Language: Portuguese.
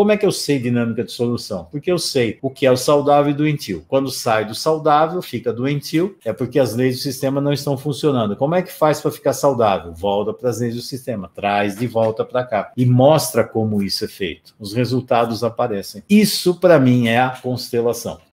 Como é que eu sei dinâmica de solução? Porque eu sei o que é o saudável e doentio. Quando sai do saudável, fica doentio, é porque as leis do sistema não estão funcionando. Como é que faz para ficar saudável? Volta para as leis do sistema, traz de volta para cá e mostra como isso é feito. Os resultados aparecem. Isso, para mim, é a constelação.